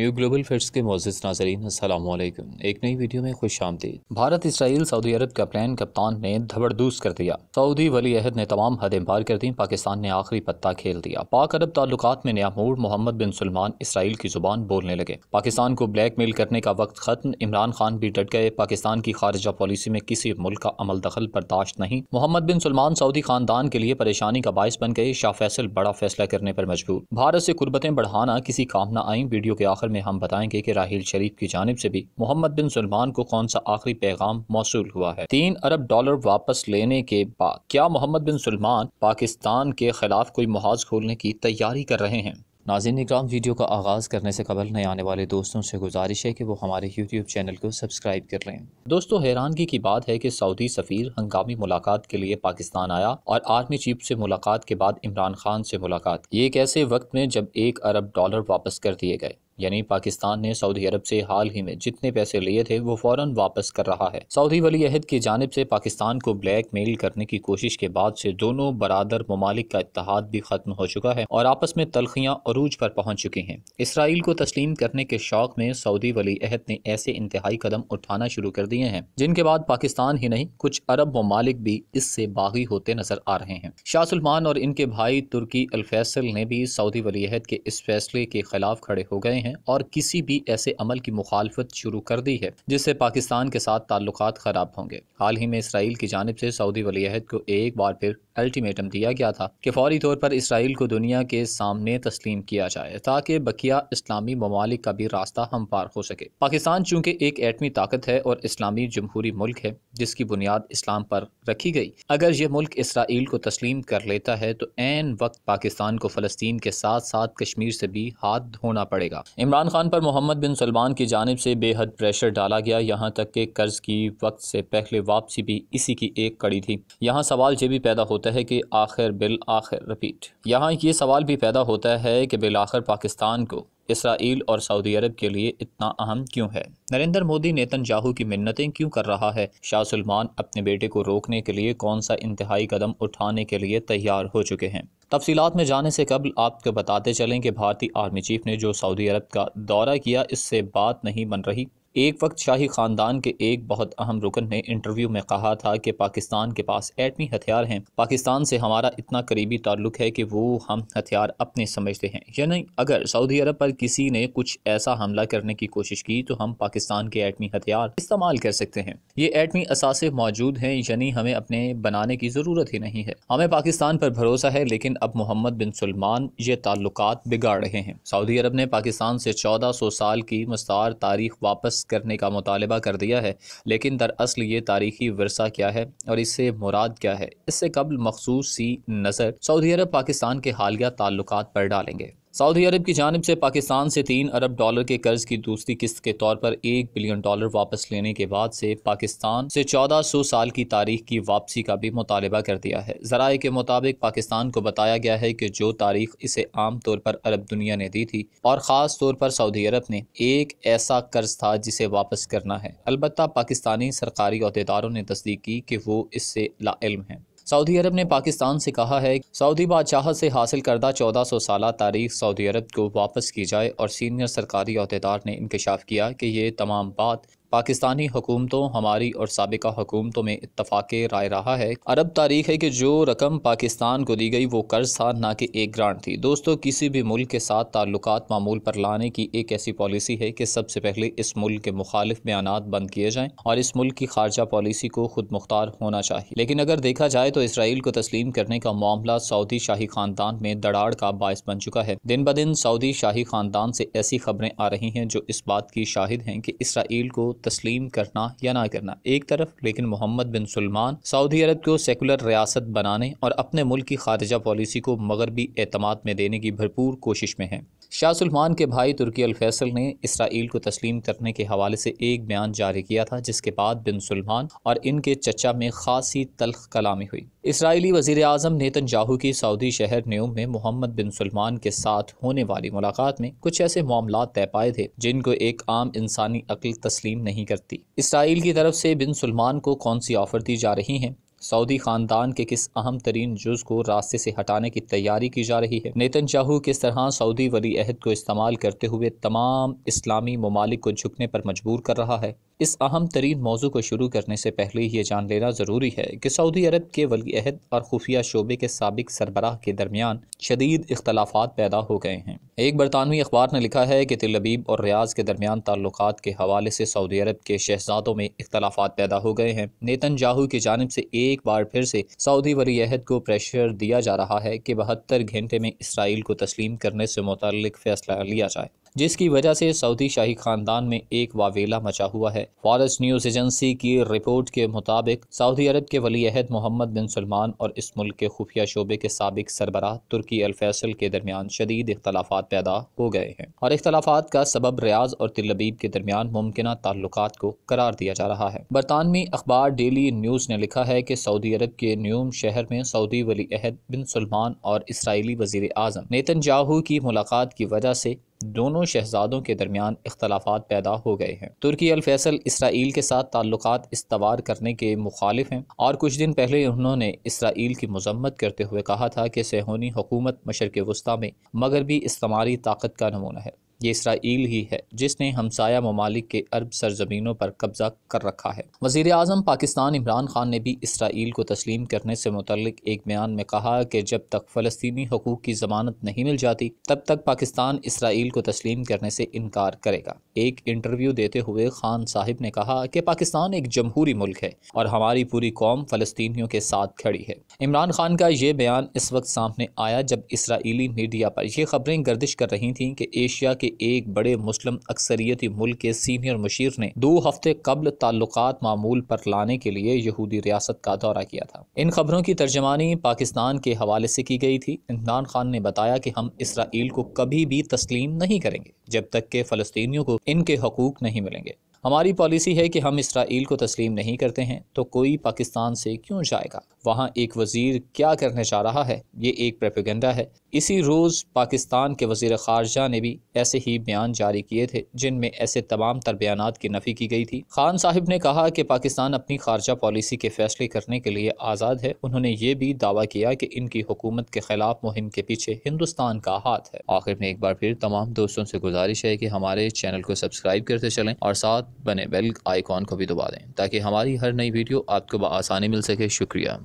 new global facts के मोजिज नाजरीन असलम एक नई वीडियो में खुश आमदीद भारत इसराइल सऊदी अरब का प्लान कप्तान ने धबरदूस कर दिया सऊदी वली अहद ने तमाम हदें पार कर दी पाकिस्तान ने आखिरी पत्ता खेल दिया पाक अरब ताल्लुक में नया mood Mohammed bin Salman Israel की जुबान बोलने लगे पाकिस्तान को ब्लैक मेल करने का वक्त खत्म इमरान खान भी डट गए पाकिस्तान की खारजा पॉलिसी में किसी मुल्क का अमल दखल बर्दाश्त नहीं मोहम्मद बिन सलमान सऊदी खानदान के लिए परेशानी का बायस बन गए शाह फैसल बड़ा फैसला करने पर मजबूर भारत से कुर्बतें बढ़ाना किसी काम न आई वीडियो के आखिर में हम बताएंगे कि राहल शरीफ की जानब से भी मोहम्मद बिन सलमान को कौन सा आखिरी पैगाम मौसू हुआ है तीन अरब डॉलर वापस लेने के बाद क्या मोहम्मद बिन सलमान पाकिस्तान के खिलाफ कोई मुहाज खोलने की तैयारी कर रहे हैं नाजिन निगराम वीडियो का आगाज़ करने से कबल नए आने वाले दोस्तों से गुजारिश है कि वो हमारे यूट्यूब चैनल को सब्सक्राइब कर लें दोस्तों हैरानगी की बात है कि सऊदी सफ़ीर हंगामी मुलाकात के लिए पाकिस्तान आया और आर्मी चीफ से मुलाकात के बाद इमरान खान से मुलाकात ये एक ऐसे वक्त में जब एक अरब डॉलर वापस कर दिए गए यानी पाकिस्तान ने सऊदी अरब से हाल ही में जितने पैसे लिए थे वो फौरन वापस कर रहा है सऊदी वली अहद की जानब से पाकिस्तान को ब्लैक मेल करने की कोशिश के बाद से दोनों बरदर ममालिक का इतिहाद भी खत्म हो चुका है और आपस में तलखियाँ अरूज पर पहुँच चुकी हैं इसराइल को तस्लीम करने के शौक में सऊदी वली अहद ने ऐसे इंतहाई कदम उठाना शुरू कर दिए हैं जिनके बाद पाकिस्तान ही नहीं कुछ अरब ममालिक भी इससे बागी होते नजर आ रहे हैं शाह सलमान और इनके भाई तुर्की अलफैसल ने भी सऊदी वली अहद के इस फैसले के खिलाफ खड़े हो गए हैं हैं और किसी भी ऐसे अमल की मुखालफत शुरू कर दी है जिससे पाकिस्तान के साथ ताल्लुक खराब होंगे हाल ही में इसराइल की जानब से सऊदी वलीहद को एक बार फिर अल्टीमेटम दिया गया था कि फौरी तौर पर इसराइल को दुनिया के सामने तस्लीम किया जाए ताकि बकिया इस्लामी ममालिक का भी रास्ता हम पार हो सके पाकिस्तान चूंकि एक एटमी ताकत है और इस्लामी जमहूरी मुल्क है जिसकी बुनियाद इस्लाम पर रखी गई अगर ये मुल्क इसराइल को तस्लीम कर लेता है तो एन वक्त पाकिस्तान को फलस्तीन के साथ साथ कश्मीर से भी हाथ धोना पड़ेगा इमरान खान पर मोहम्मद बिन सलमान की जानब से बेहद प्रेशर डाला गया यहाँ तक कि कर्ज की वक्त से पहले वापसी भी इसी की एक कड़ी थी यहाँ सवाल ये भी पैदा होता है कि आखिर बिल आखिर रिपीट यहाँ ये सवाल भी पैदा होता है कि बिल आखिर पाकिस्तान को इसराइल और सऊदी अरब के लिए इतना अहम क्यों है नरेंद्र मोदी नेतन जाहू की मिन्नतें क्यों कर रहा है शाह सलमान अपने बेटे को रोकने के लिए कौन सा इंतहाई कदम उठाने के लिए तैयार हो चुके हैं तफसीत में जाने से कबल आपको बताते चलें कि भारतीय आर्मी चीफ ने जो सऊदी अरब का दौरा किया इससे बात नहीं बन रही एक वक्त शाही ख़ानदान के एक बहुत अहम रुकन ने इंटरव्यू में कहा था कि पाकिस्तान के पास एटमी हथियार हैं पाकिस्तान से हमारा इतना करीबी ताल्लुक है कि वो हम हथियार अपने समझते हैं यानी अगर सऊदी अरब पर किसी ने कुछ ऐसा हमला करने की कोशिश की तो हम पाकिस्तान के एटमी हथियार इस्तेमाल कर सकते हैं ये एटमी असासे मौजूद हैं यानी हमें अपने बनाने की ज़रूरत ही नहीं है हमें पाकिस्तान पर भरोसा है लेकिन अब मोहम्मद बिन सलमान ये ताल्लुक बिगाड़ रहे हैं सऊदी अरब ने पाकिस्तान से चौदह सौ साल की मस्तार तारीख वापस करने का मुतालबा कर दिया है लेकिन दरअसल ये तारीखी वरसा क्या है और इससे मुराद क्या है इससे कबल मखसूस सी नज़र सऊदी अरब पाकिस्तान के हालिया ताल्लुक पर डालेंगे सऊदी अरब की जानब से पाकिस्तान से तीन अरब डॉलर के कर्ज की दूसरी किस्त के तौर पर एक बिलियन डॉलर वापस लेने के बाद से पाकिस्तान से 1400 साल की तारीख की वापसी का भी मुतालबा कर दिया है जराए के मुताबिक पाकिस्तान को बताया गया है कि जो तारीख इसे आम तौर पर अरब दुनिया ने दी थी और ख़ास तौर पर सऊदी अरब ने एक ऐसा कर्ज था जिसे वापस करना है अलबत् पाकिस्तानी सरकारी अहदेदारों ने तस्दीक की कि वो इससे लाइल है सऊदी अरब ने पाकिस्तान से कहा है सऊदी बादशाह से हासिल करदा चौदह सौ साल तारीख सऊदी अरब को वापस की जाए और सीनियर सरकारी अहदेदार ने इंकशाफ किया कि ये तमाम बात पाकिस्तानी हुकूमतों हमारी और सबका हुकूमतों में इतफाक़ राय रहा है अरब तारीख है कि जो रकम पाकिस्तान को दी गई वो कर्ज था ना कि एक ग्रांट थी दोस्तों किसी भी मुल्क के साथ ताल्लुक मामूल पर लाने की एक ऐसी पॉलिसी है कि सबसे पहले इस मुल्क के मुखालिफ बयान बंद किए जाएँ और इस मुल्क की खारजा पॉलिसी को खुद मुख्तार होना चाहिए लेकिन अगर देखा जाए तो इसराइल को तस्लीम करने का मामला सऊदी शाही खानदान में दड़ाड़ का बायस बन चुका है दिन ब दिन सऊदी शाही खानदान से ऐसी खबरें आ रही हैं जो इस बात की शाहिद हैं कि इसराइल को तस्लीम करना या ना करना एक तरफ लेकिन Mohammed bin Salman Saudi Arabia को सेकुलर रियासत बनाने और अपने मुल्क की खारजा पॉलिसी को मगरबी एतम में देने की भरपूर कोशिश में हैं शाह सलमान के भाई तुर्की अलफैसल ने इसराइल को तस्लीम करने के हवाले से एक बयान जारी किया था जिसके बाद बिन सलमान और इनके चचा में खासी तलख कलामी हुई इसराइली वजीर अजम नेतन जाहू की सऊदी शहर न्यूम में मोहम्मद बिन सलमान के साथ होने वाली मुलाकात में कुछ ऐसे मामला तय पाए थे जिनको एक आम इंसानी अक्ल तस्लीम नहीं करती इसराइल की तरफ से बिन सलमान को कौन सी ऑफर दी जा रही हैं सऊदी खानदान के किस अहम तरीन जुज को रास्ते से हटाने की तैयारी की जा रही है नेतन चाहू किस तरह सऊदी वली अहद को इस्तेमाल करते हुए तमाम इस्लामी ममालिक को झुकने पर मजबूर कर रहा है इस अहम तरीन मौजू को शुरू करने से पहले ये जान लेना ज़रूरी है कि सऊदी अरब के वलीहद और खुफिया शोबे के सबक सरबराह के दरमियान शदीद इख्तलाफा पैदा हो गए हैं एक बरतानवी अखबार ने लिखा है कि तिलबीब और रियाज के दरमियान ताल्लुक के हवाले से सऊदी अरब के शहजादों में इख्तलाफा पैदा हो गए हैं नेतन जाहू की जानब से एक बार फिर से सऊदी वलीहद को प्रेशर दिया जा रहा है कि बहत्तर घंटे में इसराइल को तस्लीम करने से मुतल फैसला लिया जाए जिसकी वजह से सऊदी शाही खानदान में एक वावेला मचा हुआ है फॉरेस्ट न्यूज एजेंसी की रिपोर्ट के मुताबिक सऊदी अरब के वली अहद मोहम्मद बिन सलमान और इस मुल्क के खुफिया शोबे के सबक सरबराह तुर्की अलफैसल के दरमियान शदीद इख्तलाफा पैदा हो गए हैं और इख्तलाफा का सबब रियाज और तिलबीब के दरमियान मुमकिन ताल्लुक को करार दिया जा रहा है बरतानवी अखबार डेली न्यूज ने लिखा है की सऊदी अरब के न्यूम शहर में सऊदी वली अहद बिन सलमान और इसराइली वजीर अजम नेतन जाहू की मुलाकात की वजह से दोनों शहजादों के दरमियान इख्तलाफा पैदा हो गए हैं तुर्की अलफैसल इसराइल के साथ ताल्लुक इस्तवार करने के मुखालिफ हैं और कुछ दिन पहले उन्होंने इसराइल की मजम्मत करते हुए कहा था कि सहोनी हुकूमत मशरक वस्ती में मगरबी इस्तेमारी ताकत का नमूना है ये इसराइल ही है जिसने हमसाया ममालिक के अरब सरजमीनों पर कब्जा कर रखा है वजीर अजम पाकिस्तान इमरान खान ने भी इसराइल को तस्लीम करने से मुतल एक बयान में कहा कि जब तक फ़लस्तनी हकूक़ की ज़मानत नहीं मिल जाती तब तक पाकिस्तान इसराइल को तस्लीम करने से इनकार करेगा एक इंटरव्यू देते हुए खान साहिब ने कहा कि पाकिस्तान एक जमहूरी मुल्क है और हमारी पूरी कौम फ़लस्तियों के साथ खड़ी है इमरान खान का ये बयान इस वक्त सामने आया जब इसराइली मीडिया पर यह खबरें गर्दिश कर रही थी कि एशिया के के एक बड़े मुस्लिम अक्सरियती मुल्क के सीनियर मुशीर ने दो हफ्ते कबल ताल्लुक मामूल पर लाने के लिए यहूदी रियासत का दौरा किया था इन खबरों की तर्जमानी पाकिस्तान के हवाले से की गई थी इमरान खान ने बताया कि हम इसराइल को कभी भी तस्लीम नहीं करेंगे जब तक के फ़लस्तियों को इनके हकूक नहीं मिलेंगे हमारी पॉलिसी है कि हम इसराइल को तस्लीम नहीं करते हैं तो कोई पाकिस्तान से क्यों जाएगा वहाँ एक वजीर क्या करने जा रहा है ये एक प्रेपेगेंडा है इसी रोज़ पाकिस्तान के वजीर खारजा ने भी ऐसे ही बयान जारी किए थे जिनमें ऐसे तमाम तर बयान की नफ़ी की गई थी खान साहिब ने कहा कि पाकिस्तान अपनी खारजा पॉलिसी के फैसले करने के लिए आज़ाद है उन्होंने ये भी दावा किया कि इनकी हुकूमत के खिलाफ मुहिम के पीछे हिंदुस्तान का हाथ है आखिर में एक बार फिर तमाम दोस्तों से गुजारिश है कि हमारे चैनल को सब्सक्राइब करते चलें और साथ बने बेल आइकॉन को भी दबा दें ताकि हमारी हर नई वीडियो आपको बसानी मिल सके शुक्रिया